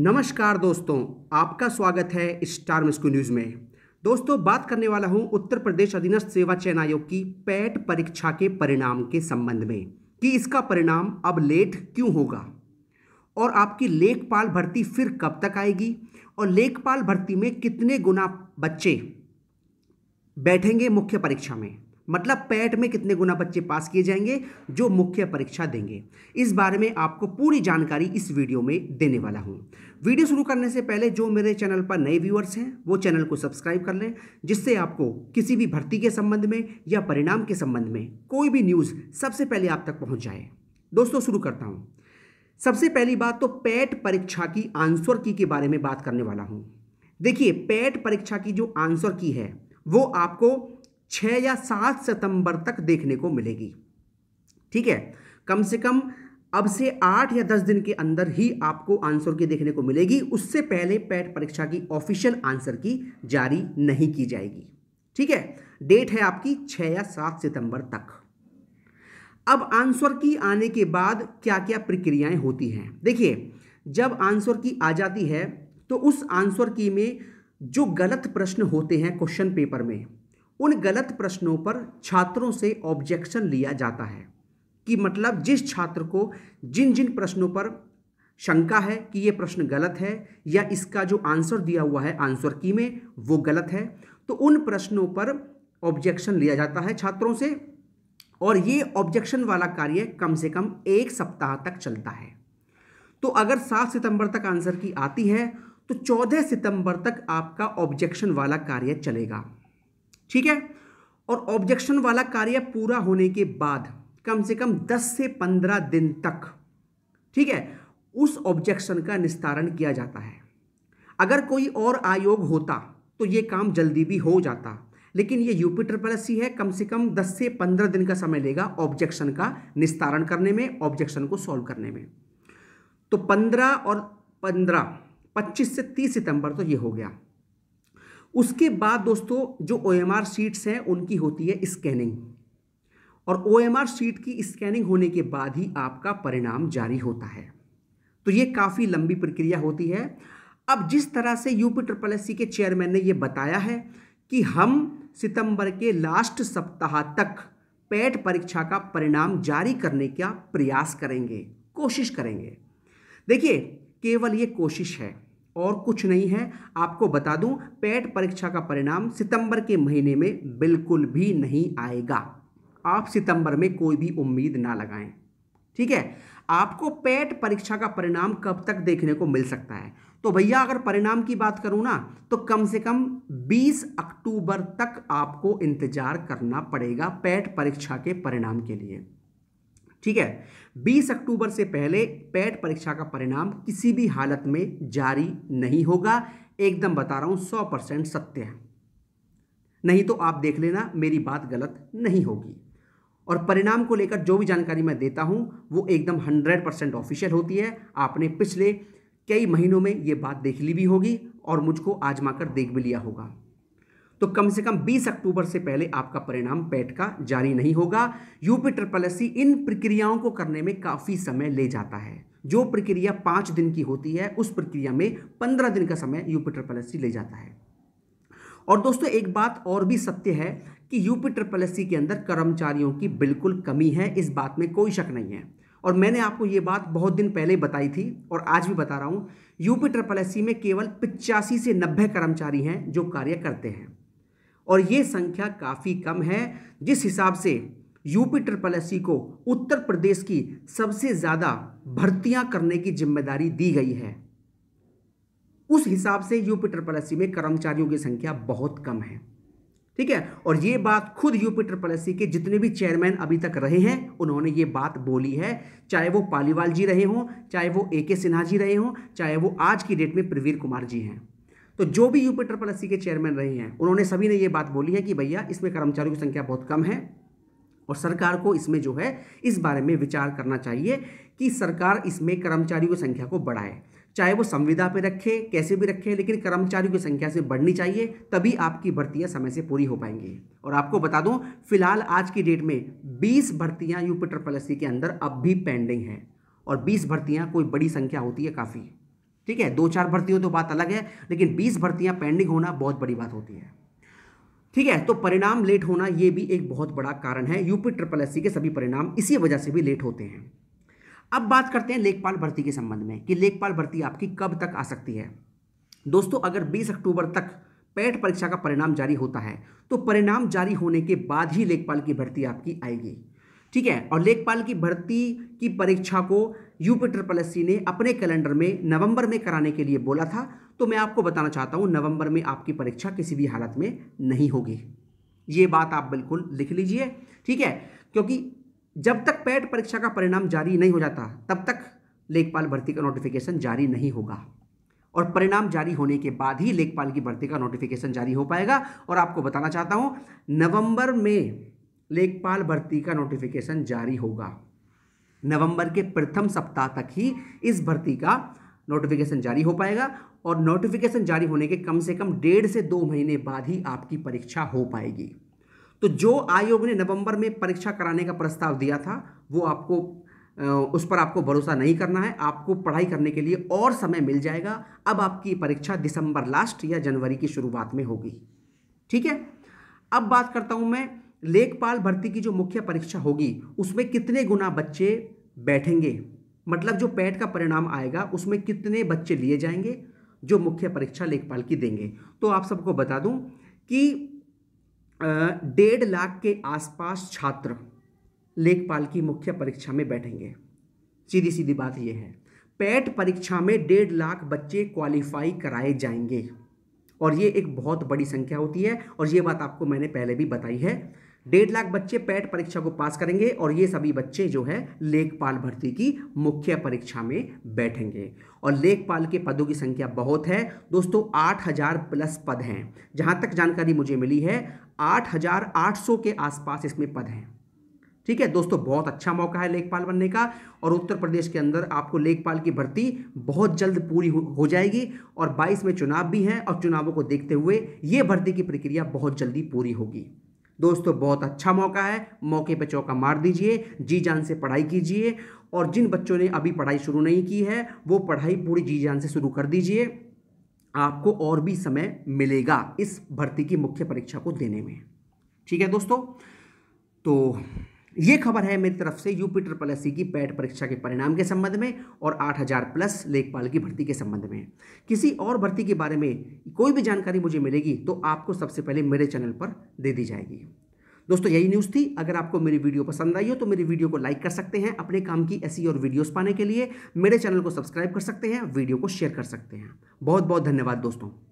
नमस्कार दोस्तों आपका स्वागत है स्टार मिस्को न्यूज़ में दोस्तों बात करने वाला हूं उत्तर प्रदेश अधीनस्थ सेवा चयन आयोग की पैट परीक्षा के परिणाम के संबंध में कि इसका परिणाम अब लेट क्यों होगा और आपकी लेखपाल भर्ती फिर कब तक आएगी और लेखपाल भर्ती में कितने गुना बच्चे बैठेंगे मुख्य परीक्षा में मतलब पैट में कितने गुना बच्चे पास किए जाएंगे जो मुख्य परीक्षा देंगे इस बारे में आपको पूरी जानकारी इस वीडियो में देने वाला हूँ वीडियो शुरू करने से पहले जो मेरे चैनल पर नए व्यूअर्स हैं वो चैनल को सब्सक्राइब कर लें जिससे आपको किसी भी भर्ती के संबंध में या परिणाम के संबंध में कोई भी न्यूज़ सबसे पहले आप तक पहुँच जाए दोस्तों शुरू करता हूँ सबसे पहली बात तो पैट परीक्षा की आंसर की के बारे में बात करने वाला हूँ देखिए पैट परीक्षा की जो आंसर की है वो आपको छः या सात सितंबर तक देखने को मिलेगी ठीक है कम से कम अब से आठ या दस दिन के अंदर ही आपको आंसर की देखने को मिलेगी उससे पहले पैट परीक्षा की ऑफिशियल आंसर की जारी नहीं की जाएगी ठीक है डेट है आपकी छः या सात सितंबर तक अब आंसर की आने के बाद क्या क्या प्रक्रियाएं होती हैं देखिए जब आंसर की आ जाती है तो उस आंसर की में जो गलत प्रश्न होते हैं क्वेश्चन पेपर में उन गलत प्रश्नों पर छात्रों से ऑब्जेक्शन लिया जाता है कि मतलब जिस छात्र को जिन जिन प्रश्नों पर शंका है कि ये प्रश्न गलत है या इसका जो आंसर दिया हुआ है आंसर की में वो गलत है तो उन प्रश्नों पर ऑब्जेक्शन लिया जाता है छात्रों से और ये ऑब्जेक्शन वाला कार्य कम से कम एक सप्ताह तक चलता है तो अगर सात सितंबर तक आंसर की आती है तो चौदह सितंबर तक आपका ऑब्जेक्शन वाला कार्य चलेगा ठीक है और ऑब्जेक्शन वाला कार्य पूरा होने के बाद कम से कम 10 से 15 दिन तक ठीक है उस ऑब्जेक्शन का निस्तारण किया जाता है अगर कोई और आयोग होता तो ये काम जल्दी भी हो जाता लेकिन ये यूपिटर ट्रिपल है कम से कम 10 से 15 दिन का समय लेगा ऑब्जेक्शन का निस्तारण करने में ऑब्जेक्शन को सॉल्व करने में तो 15 और 15 25 से 30 सितंबर तो ये हो गया उसके बाद दोस्तों जो ओ एम आर सीट्स हैं उनकी होती है स्कैनिंग और ओ एम आर सीट की स्कैनिंग होने के बाद ही आपका परिणाम जारी होता है तो ये काफ़ी लंबी प्रक्रिया होती है अब जिस तरह से यूपी ट्रिपल एस के चेयरमैन ने ये बताया है कि हम सितंबर के लास्ट सप्ताह तक पैट e परीक्षा का परिणाम जारी करने का प्रयास करेंगे कोशिश करेंगे देखिए केवल ये कोशिश है और कुछ नहीं है आपको बता दूं पेट परीक्षा का परिणाम सितंबर के महीने में बिल्कुल भी नहीं आएगा आप सितंबर में कोई भी उम्मीद ना लगाएं ठीक है आपको पेट परीक्षा का परिणाम कब तक देखने को मिल सकता है तो भैया अगर परिणाम की बात करूँ ना तो कम से कम 20 अक्टूबर तक आपको इंतज़ार करना पड़ेगा पेट परीक्षा के परिणाम के लिए ठीक है 20 अक्टूबर से पहले पैट परीक्षा का परिणाम किसी भी हालत में जारी नहीं होगा एकदम बता रहा हूँ सौ परसेंट सत्य है नहीं तो आप देख लेना मेरी बात गलत नहीं होगी और परिणाम को लेकर जो भी जानकारी मैं देता हूँ वो एकदम हंड्रेड परसेंट ऑफिशियल होती है आपने पिछले कई महीनों में ये बात देख ली भी होगी और मुझको आजमा कर देख भी लिया होगा तो कम से कम 20 अक्टूबर से पहले आपका परिणाम पैट का जारी नहीं होगा यूपी ट्रिपल एस इन प्रक्रियाओं को करने में काफ़ी समय ले जाता है जो प्रक्रिया पाँच दिन की होती है उस प्रक्रिया में पंद्रह दिन का समय यूपी ट्रिपल एस ले जाता है और दोस्तों एक बात और भी सत्य है कि यूपी ट्रिपल एस के अंदर कर्मचारियों की बिल्कुल कमी है इस बात में कोई शक नहीं है और मैंने आपको ये बात बहुत दिन पहले बताई थी और आज भी बता रहा हूँ यूपी ट्रिपल एस में केवल पिचासी से नब्बे कर्मचारी हैं जो कार्य करते हैं और ये संख्या काफ़ी कम है जिस हिसाब से यूपी ट्रिपल एस को उत्तर प्रदेश की सबसे ज़्यादा भर्तियां करने की जिम्मेदारी दी गई है उस हिसाब से यूपी ट्रिपल एस में कर्मचारियों की संख्या बहुत कम है ठीक है और ये बात खुद यूपी ट्रिपल एस के जितने भी चेयरमैन अभी तक रहे हैं उन्होंने ये बात बोली है चाहे वो पालीवाल जी रहे हों चाहे वो ए के सिन्हा जी रहे हों चाहे वो आज की डेट में प्रवीर कुमार जी हैं तो जो भी यूपी ट्रिपल एस के चेयरमैन रहे हैं उन्होंने सभी ने ये बात बोली है कि भैया इसमें कर्मचारियों की संख्या बहुत कम है और सरकार को इसमें जो है इस बारे में विचार करना चाहिए कि सरकार इसमें कर्मचारियों की संख्या को बढ़ाए चाहे वो संविदा पे रखे कैसे भी रखे लेकिन कर्मचारियों की संख्या से बढ़नी चाहिए तभी आपकी भर्तियां समय से पूरी हो पाएंगी और आपको बता दूं फिलहाल आज की डेट में 20 भर्तियां यूपी ट्रिपल एस के अंदर अब भी पेंडिंग हैं और 20 भर्तियां कोई बड़ी संख्या होती है काफ़ी ठीक है दो चार भर्ती हो तो बात अलग है लेकिन बीस भर्तियां पेंडिंग होना बहुत बड़ी बात होती है ठीक है तो परिणाम लेट होना यह भी एक बहुत बड़ा कारण है यूपी ट्रिपल एस के सभी परिणाम इसी वजह से भी लेट होते हैं अब बात करते हैं लेखपाल भर्ती के संबंध में कि लेखपाल भर्ती आपकी कब तक आ सकती है दोस्तों अगर 20 अक्टूबर तक पैट परीक्षा का परिणाम जारी होता है तो परिणाम जारी होने के बाद ही लेखपाल की भर्ती आपकी आएगी ठीक है और लेखपाल की भर्ती की परीक्षा को यूपीटर प्लस सी ने अपने कैलेंडर में नवंबर में कराने के लिए बोला था तो मैं आपको बताना चाहता हूँ नवंबर में आपकी परीक्षा किसी भी हालत में नहीं होगी ये बात आप बिल्कुल लिख लीजिए ठीक है क्योंकि जब तक पैट e परीक्षा का परिणाम जारी नहीं हो जाता तब तक लेखपाल भर्ती का नोटिफिकेशन जारी नहीं होगा और परिणाम जारी होने के बाद ही लेखपाल की भर्ती का नोटिफिकेशन जारी हो पाएगा और आपको बताना चाहता हूँ नवंबर में लेखपाल भर्ती का नोटिफिकेशन जारी होगा नवंबर के प्रथम सप्ताह तक ही इस भर्ती का नोटिफिकेशन जारी हो पाएगा और नोटिफिकेशन जारी होने के कम से कम डेढ़ से दो महीने बाद ही आपकी परीक्षा हो पाएगी तो जो आयोग ने नवंबर में परीक्षा कराने का प्रस्ताव दिया था वो आपको उस पर आपको भरोसा नहीं करना है आपको पढ़ाई करने के लिए और समय मिल जाएगा अब आपकी परीक्षा दिसंबर लास्ट या जनवरी की शुरुआत में होगी ठीक है अब बात करता हूँ मैं लेखपाल भर्ती की जो मुख्य परीक्षा होगी उसमें कितने गुना बच्चे बैठेंगे मतलब जो पैट का परिणाम आएगा उसमें कितने बच्चे लिए जाएंगे जो मुख्य परीक्षा लेखपाल की देंगे तो आप सबको बता दूं कि डेढ़ लाख के आसपास छात्र लेखपाल की मुख्य परीक्षा में बैठेंगे सीधी सीधी बात यह है पैट परीक्षा में डेढ़ लाख बच्चे क्वालिफाई कराए जाएंगे और ये एक बहुत बड़ी संख्या होती है और ये बात आपको मैंने पहले भी बताई है डेढ़ लाख बच्चे पैट परीक्षा को पास करेंगे और ये सभी बच्चे जो है लेखपाल भर्ती की मुख्य परीक्षा में बैठेंगे और लेखपाल के पदों की संख्या बहुत है दोस्तों आठ हजार प्लस पद हैं जहां तक जानकारी मुझे मिली है आठ हजार आठ सौ के आसपास इसमें पद हैं ठीक है दोस्तों बहुत अच्छा मौका है लेखपाल बनने का और उत्तर प्रदेश के अंदर आपको लेखपाल की भर्ती बहुत जल्द पूरी हो जाएगी और बाईस में चुनाव भी हैं और चुनावों को देखते हुए ये भर्ती की प्रक्रिया बहुत जल्दी पूरी होगी दोस्तों बहुत अच्छा मौका है मौके पर चौका मार दीजिए जी जान से पढ़ाई कीजिए और जिन बच्चों ने अभी पढ़ाई शुरू नहीं की है वो पढ़ाई पूरी जी जान से शुरू कर दीजिए आपको और भी समय मिलेगा इस भर्ती की मुख्य परीक्षा को देने में ठीक है दोस्तों तो ये खबर है मेरी तरफ से यूपी ट्रिपल एस की पैट e परीक्षा के परिणाम के संबंध में और 8000 प्लस लेखपाल की भर्ती के संबंध में किसी और भर्ती के बारे में कोई भी जानकारी मुझे मिलेगी तो आपको सबसे पहले मेरे चैनल पर दे दी जाएगी दोस्तों यही न्यूज़ थी अगर आपको मेरी वीडियो पसंद आई हो तो मेरी वीडियो को लाइक कर सकते हैं अपने काम की ऐसी और वीडियोस पाने के लिए मेरे चैनल को सब्सक्राइब कर सकते हैं वीडियो को शेयर कर सकते हैं बहुत बहुत धन्यवाद दोस्तों